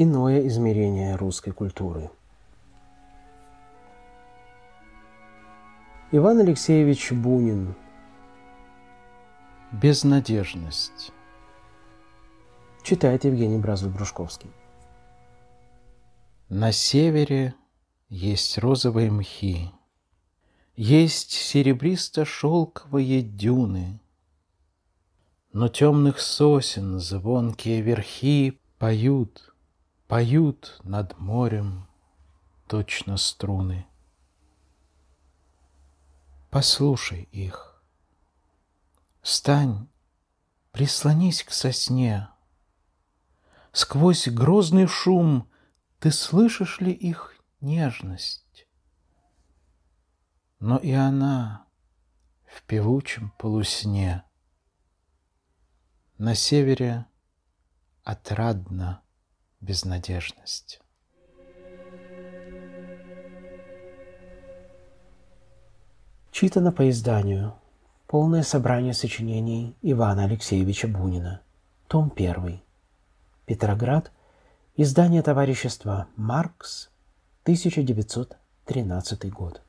иное измерение русской культуры. Иван Алексеевич Бунин «Безнадежность» читает Евгений Бразов-Брушковский. На севере есть розовые мхи, Есть серебристо-шелковые дюны, Но темных сосен звонкие верхи Поют Поют над морем точно струны. Послушай их. Встань, прислонись к сосне. Сквозь грозный шум ты слышишь ли их нежность? Но и она в певучем полусне. На севере отрадно безнадежность. Читано по изданию. Полное собрание сочинений Ивана Алексеевича Бунина. Том 1. Петроград. Издание товарищества «Маркс», 1913 год.